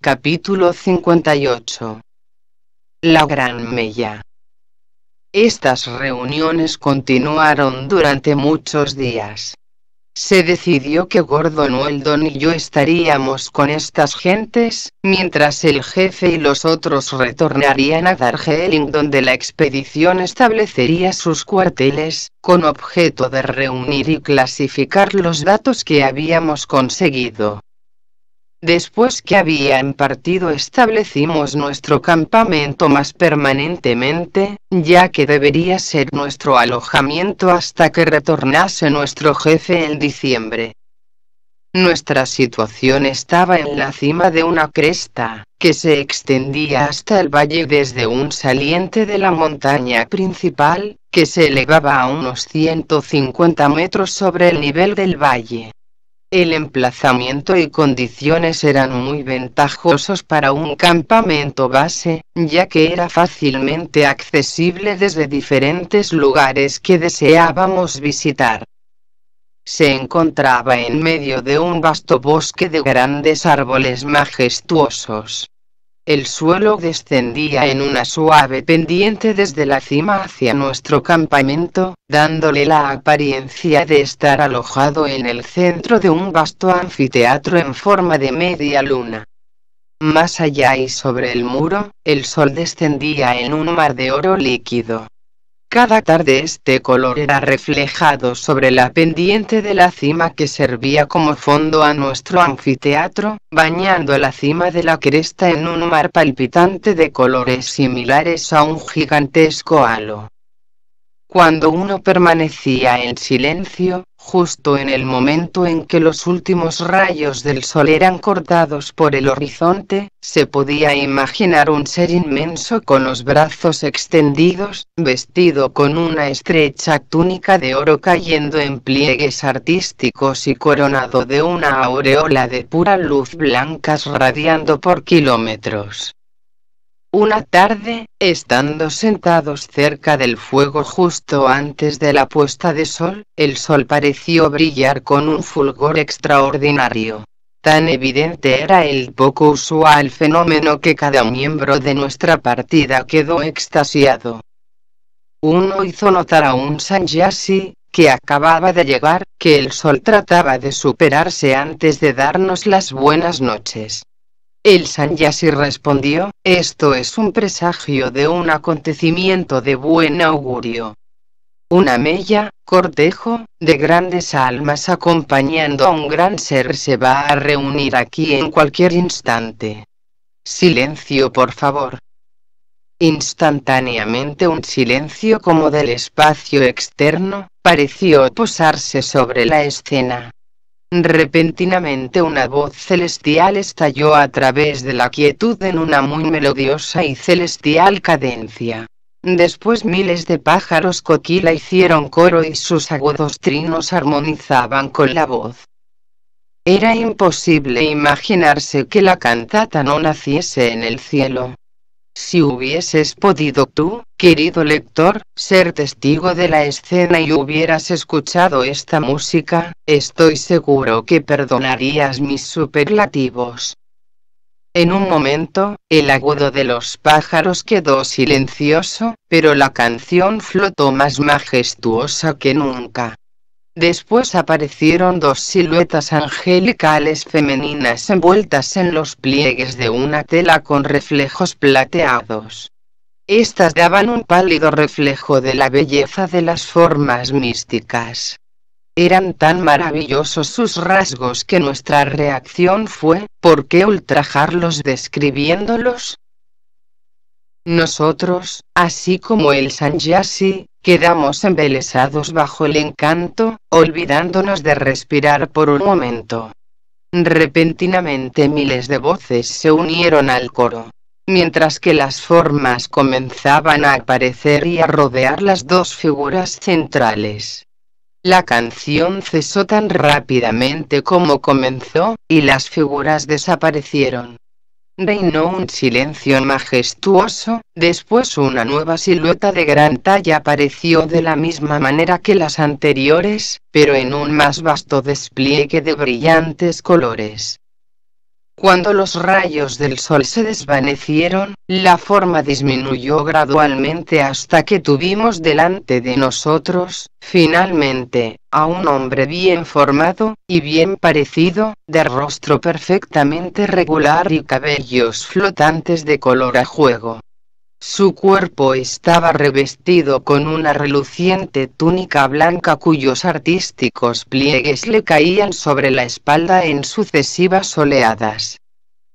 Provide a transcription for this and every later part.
Capítulo 58. La Gran Mella. Estas reuniones continuaron durante muchos días. Se decidió que Gordon Weldon y yo estaríamos con estas gentes, mientras el jefe y los otros retornarían a Darjeeling donde la expedición establecería sus cuarteles, con objeto de reunir y clasificar los datos que habíamos conseguido. Después que habían partido establecimos nuestro campamento más permanentemente, ya que debería ser nuestro alojamiento hasta que retornase nuestro jefe en diciembre. Nuestra situación estaba en la cima de una cresta, que se extendía hasta el valle desde un saliente de la montaña principal, que se elevaba a unos 150 metros sobre el nivel del valle. El emplazamiento y condiciones eran muy ventajosos para un campamento base, ya que era fácilmente accesible desde diferentes lugares que deseábamos visitar. Se encontraba en medio de un vasto bosque de grandes árboles majestuosos. El suelo descendía en una suave pendiente desde la cima hacia nuestro campamento, dándole la apariencia de estar alojado en el centro de un vasto anfiteatro en forma de media luna. Más allá y sobre el muro, el sol descendía en un mar de oro líquido. Cada tarde este color era reflejado sobre la pendiente de la cima que servía como fondo a nuestro anfiteatro, bañando la cima de la cresta en un mar palpitante de colores similares a un gigantesco halo cuando uno permanecía en silencio, justo en el momento en que los últimos rayos del sol eran cortados por el horizonte, se podía imaginar un ser inmenso con los brazos extendidos, vestido con una estrecha túnica de oro cayendo en pliegues artísticos y coronado de una aureola de pura luz blancas radiando por kilómetros. Una tarde, estando sentados cerca del fuego justo antes de la puesta de sol, el sol pareció brillar con un fulgor extraordinario. Tan evidente era el poco usual fenómeno que cada miembro de nuestra partida quedó extasiado. Uno hizo notar a un Sanjasi, que acababa de llegar, que el sol trataba de superarse antes de darnos las buenas noches. El Sanyasi respondió, esto es un presagio de un acontecimiento de buen augurio. Una mella, cortejo, de grandes almas acompañando a un gran ser se va a reunir aquí en cualquier instante. Silencio, por favor. Instantáneamente un silencio como del espacio externo, pareció posarse sobre la escena. Repentinamente una voz celestial estalló a través de la quietud en una muy melodiosa y celestial cadencia. Después miles de pájaros coquila hicieron coro y sus agudos trinos armonizaban con la voz. Era imposible imaginarse que la cantata no naciese en el cielo, si hubieses podido tú, querido lector, ser testigo de la escena y hubieras escuchado esta música, estoy seguro que perdonarías mis superlativos. En un momento, el agudo de los pájaros quedó silencioso, pero la canción flotó más majestuosa que nunca. Después aparecieron dos siluetas angelicales femeninas envueltas en los pliegues de una tela con reflejos plateados. Estas daban un pálido reflejo de la belleza de las formas místicas. Eran tan maravillosos sus rasgos que nuestra reacción fue, ¿por qué ultrajarlos describiéndolos? Nosotros, así como el Sanjasi. Quedamos embelesados bajo el encanto, olvidándonos de respirar por un momento. Repentinamente miles de voces se unieron al coro. Mientras que las formas comenzaban a aparecer y a rodear las dos figuras centrales. La canción cesó tan rápidamente como comenzó, y las figuras desaparecieron. Reinó un silencio majestuoso, después una nueva silueta de gran talla apareció de la misma manera que las anteriores, pero en un más vasto despliegue de brillantes colores. Cuando los rayos del sol se desvanecieron, la forma disminuyó gradualmente hasta que tuvimos delante de nosotros, finalmente, a un hombre bien formado, y bien parecido, de rostro perfectamente regular y cabellos flotantes de color a juego. Su cuerpo estaba revestido con una reluciente túnica blanca cuyos artísticos pliegues le caían sobre la espalda en sucesivas oleadas.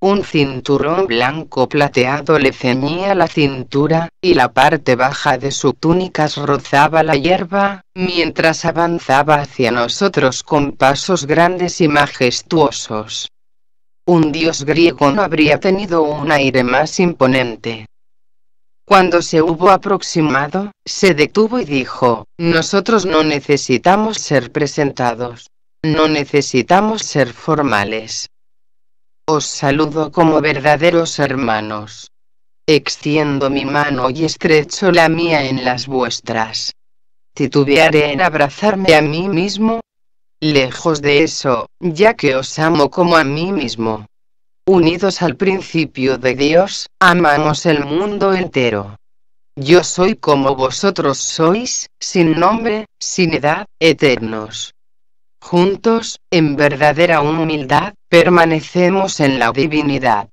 Un cinturón blanco plateado le ceñía la cintura, y la parte baja de su túnica rozaba la hierba, mientras avanzaba hacia nosotros con pasos grandes y majestuosos. Un dios griego no habría tenido un aire más imponente. Cuando se hubo aproximado, se detuvo y dijo, nosotros no necesitamos ser presentados. No necesitamos ser formales. Os saludo como verdaderos hermanos. Extiendo mi mano y estrecho la mía en las vuestras. Titubearé en abrazarme a mí mismo. Lejos de eso, ya que os amo como a mí mismo unidos al principio de Dios, amamos el mundo entero. Yo soy como vosotros sois, sin nombre, sin edad, eternos. Juntos, en verdadera humildad, permanecemos en la divinidad.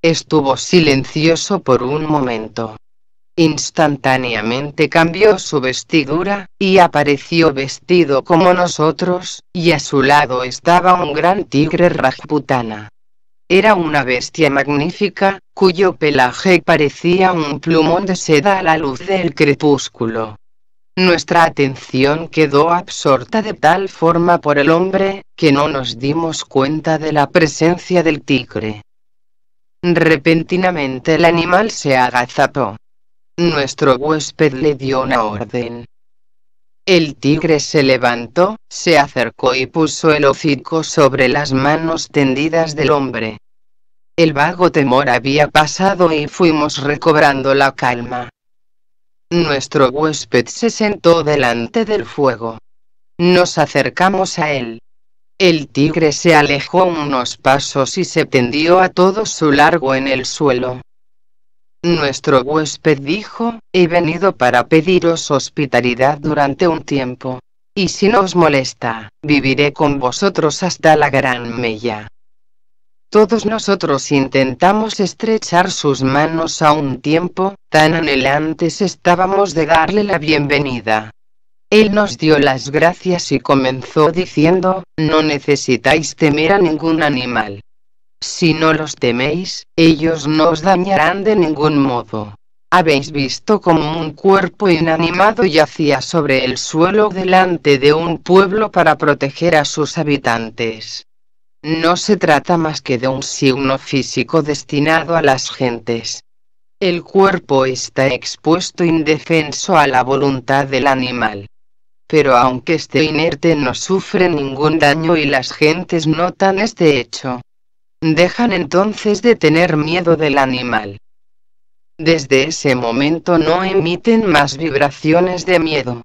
Estuvo silencioso por un momento. Instantáneamente cambió su vestidura, y apareció vestido como nosotros, y a su lado estaba un gran tigre rajputana. Era una bestia magnífica, cuyo pelaje parecía un plumón de seda a la luz del crepúsculo. Nuestra atención quedó absorta de tal forma por el hombre, que no nos dimos cuenta de la presencia del tigre. Repentinamente el animal se agazapó. Nuestro huésped le dio una orden. El tigre se levantó, se acercó y puso el hocico sobre las manos tendidas del hombre. El vago temor había pasado y fuimos recobrando la calma. Nuestro huésped se sentó delante del fuego. Nos acercamos a él. El tigre se alejó unos pasos y se tendió a todo su largo en el suelo. Nuestro huésped dijo, he venido para pediros hospitalidad durante un tiempo. Y si no os molesta, viviré con vosotros hasta la gran mella. Todos nosotros intentamos estrechar sus manos a un tiempo, tan anhelantes estábamos de darle la bienvenida. Él nos dio las gracias y comenzó diciendo, no necesitáis temer a ningún animal. Si no los teméis, ellos no os dañarán de ningún modo. Habéis visto como un cuerpo inanimado yacía sobre el suelo delante de un pueblo para proteger a sus habitantes. No se trata más que de un signo físico destinado a las gentes. El cuerpo está expuesto indefenso a la voluntad del animal. Pero aunque esté inerte no sufre ningún daño y las gentes notan este hecho dejan entonces de tener miedo del animal. Desde ese momento no emiten más vibraciones de miedo.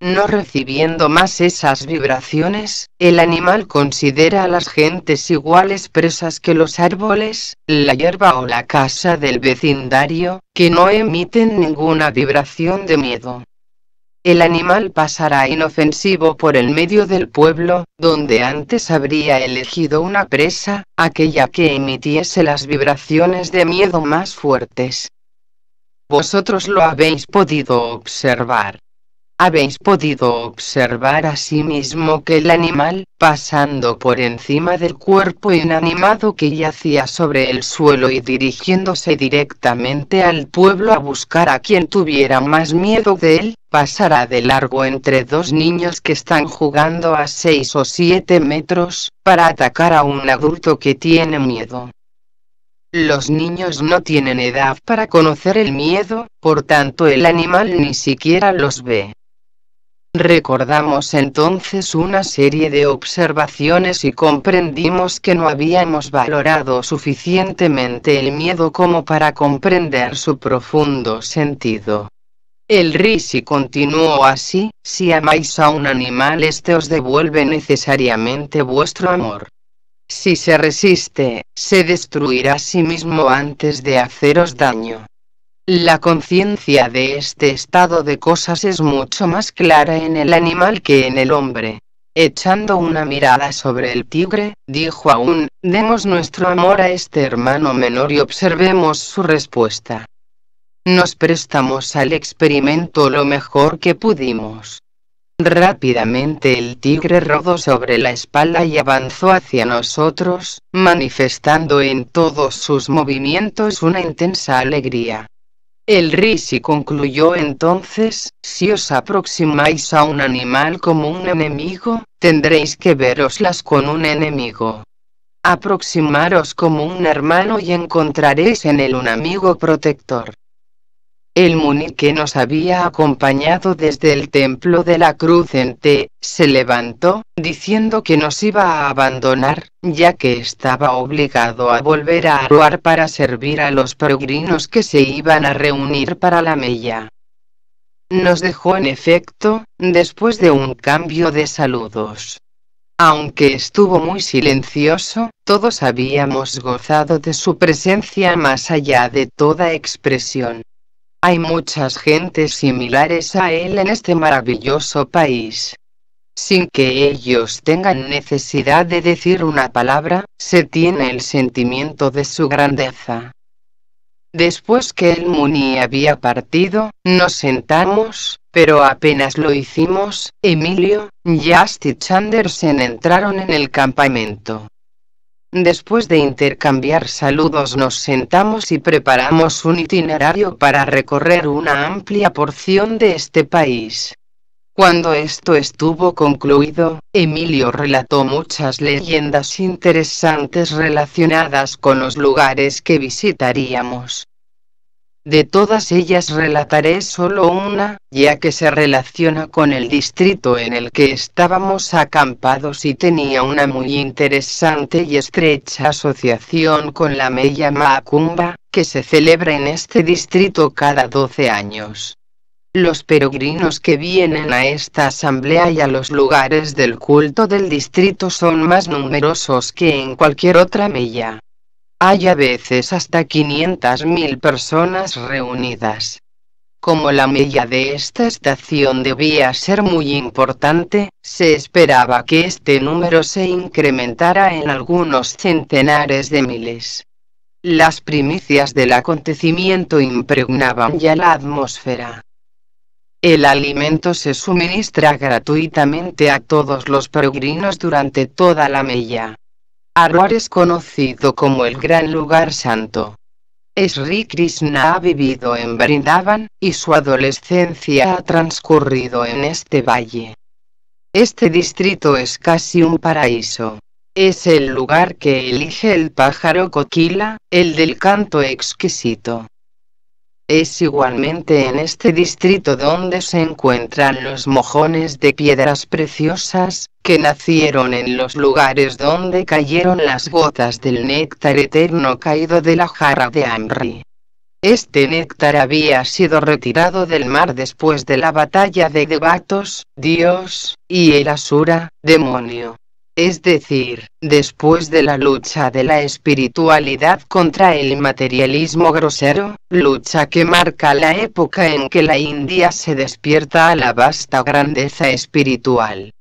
No recibiendo más esas vibraciones, el animal considera a las gentes iguales presas que los árboles, la hierba o la casa del vecindario, que no emiten ninguna vibración de miedo el animal pasará inofensivo por el medio del pueblo, donde antes habría elegido una presa, aquella que emitiese las vibraciones de miedo más fuertes. Vosotros lo habéis podido observar. Habéis podido observar asimismo que el animal, pasando por encima del cuerpo inanimado que yacía sobre el suelo y dirigiéndose directamente al pueblo a buscar a quien tuviera más miedo de él, pasará de largo entre dos niños que están jugando a seis o siete metros, para atacar a un adulto que tiene miedo. Los niños no tienen edad para conocer el miedo, por tanto el animal ni siquiera los ve. Recordamos entonces una serie de observaciones y comprendimos que no habíamos valorado suficientemente el miedo como para comprender su profundo sentido. El Risi continuó así, si amáis a un animal este os devuelve necesariamente vuestro amor. Si se resiste, se destruirá a sí mismo antes de haceros daño. La conciencia de este estado de cosas es mucho más clara en el animal que en el hombre. Echando una mirada sobre el tigre, dijo aún, demos nuestro amor a este hermano menor y observemos su respuesta. Nos prestamos al experimento lo mejor que pudimos. Rápidamente el tigre rodó sobre la espalda y avanzó hacia nosotros, manifestando en todos sus movimientos una intensa alegría. El Rishi concluyó entonces, si os aproximáis a un animal como un enemigo, tendréis que veroslas con un enemigo. Aproximaros como un hermano y encontraréis en él un amigo protector. El Munir que nos había acompañado desde el templo de la cruz en T, se levantó, diciendo que nos iba a abandonar, ya que estaba obligado a volver a Aruar para servir a los peregrinos que se iban a reunir para la mella. Nos dejó en efecto, después de un cambio de saludos. Aunque estuvo muy silencioso, todos habíamos gozado de su presencia más allá de toda expresión. Hay muchas gentes similares a él en este maravilloso país. Sin que ellos tengan necesidad de decir una palabra, se tiene el sentimiento de su grandeza. Después que el Muni había partido, nos sentamos, pero apenas lo hicimos, Emilio, Justin Chanderson entraron en el campamento. Después de intercambiar saludos nos sentamos y preparamos un itinerario para recorrer una amplia porción de este país. Cuando esto estuvo concluido, Emilio relató muchas leyendas interesantes relacionadas con los lugares que visitaríamos. De todas ellas relataré solo una, ya que se relaciona con el distrito en el que estábamos acampados y tenía una muy interesante y estrecha asociación con la Mella Macumba, que se celebra en este distrito cada 12 años. Los peregrinos que vienen a esta asamblea y a los lugares del culto del distrito son más numerosos que en cualquier otra mella. Hay a veces hasta 500.000 personas reunidas. Como la mella de esta estación debía ser muy importante, se esperaba que este número se incrementara en algunos centenares de miles. Las primicias del acontecimiento impregnaban ya la atmósfera. El alimento se suministra gratuitamente a todos los peregrinos durante toda la mella. Arwar es conocido como el gran lugar santo. Sri Krishna ha vivido en Vrindavan, y su adolescencia ha transcurrido en este valle. Este distrito es casi un paraíso. Es el lugar que elige el pájaro coquila, el del canto exquisito. Es igualmente en este distrito donde se encuentran los mojones de piedras preciosas, que nacieron en los lugares donde cayeron las gotas del néctar eterno caído de la jarra de Amri. Este néctar había sido retirado del mar después de la batalla de Debatos, Dios, y el Asura, demonio es decir, después de la lucha de la espiritualidad contra el materialismo grosero, lucha que marca la época en que la India se despierta a la vasta grandeza espiritual.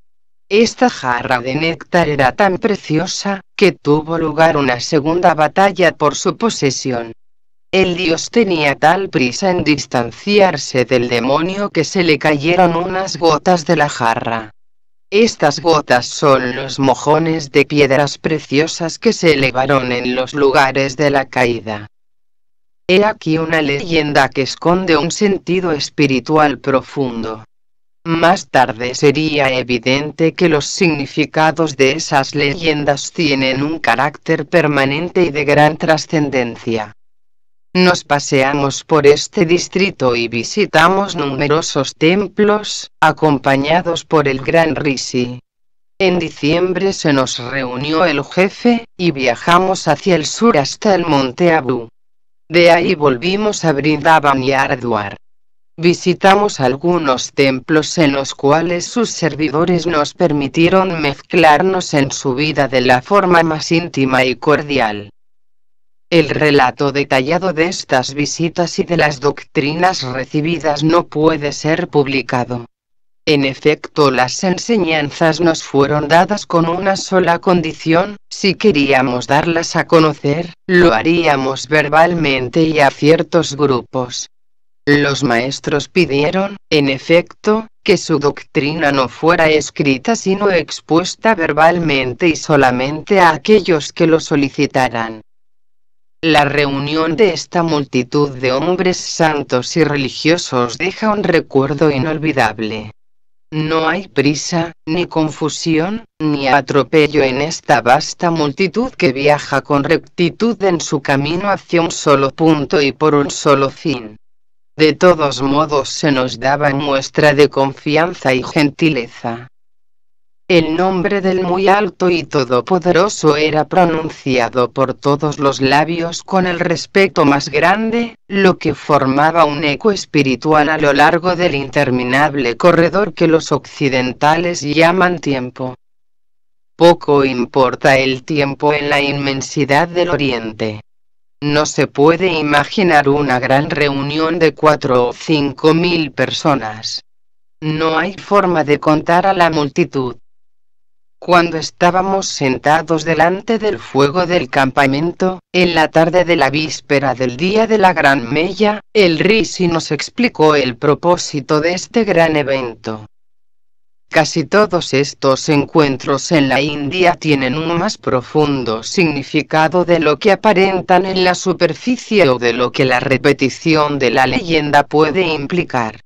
Esta jarra de néctar era tan preciosa, que tuvo lugar una segunda batalla por su posesión. El dios tenía tal prisa en distanciarse del demonio que se le cayeron unas gotas de la jarra. Estas gotas son los mojones de piedras preciosas que se elevaron en los lugares de la caída. He aquí una leyenda que esconde un sentido espiritual profundo. Más tarde sería evidente que los significados de esas leyendas tienen un carácter permanente y de gran trascendencia. Nos paseamos por este distrito y visitamos numerosos templos, acompañados por el gran Rishi. En diciembre se nos reunió el jefe, y viajamos hacia el sur hasta el monte Abu. De ahí volvimos a Brindavan y Arduar. Visitamos algunos templos en los cuales sus servidores nos permitieron mezclarnos en su vida de la forma más íntima y cordial. El relato detallado de estas visitas y de las doctrinas recibidas no puede ser publicado. En efecto, las enseñanzas nos fueron dadas con una sola condición, si queríamos darlas a conocer, lo haríamos verbalmente y a ciertos grupos. Los maestros pidieron, en efecto, que su doctrina no fuera escrita sino expuesta verbalmente y solamente a aquellos que lo solicitaran. La reunión de esta multitud de hombres santos y religiosos deja un recuerdo inolvidable. No hay prisa, ni confusión, ni atropello en esta vasta multitud que viaja con rectitud en su camino hacia un solo punto y por un solo fin. De todos modos se nos daba muestra de confianza y gentileza. El nombre del muy alto y todopoderoso era pronunciado por todos los labios con el respeto más grande, lo que formaba un eco espiritual a lo largo del interminable corredor que los occidentales llaman tiempo. Poco importa el tiempo en la inmensidad del oriente. No se puede imaginar una gran reunión de cuatro o cinco mil personas. No hay forma de contar a la multitud cuando estábamos sentados delante del fuego del campamento, en la tarde de la víspera del día de la Gran Mella, el Risi nos explicó el propósito de este gran evento. Casi todos estos encuentros en la India tienen un más profundo significado de lo que aparentan en la superficie o de lo que la repetición de la leyenda puede implicar.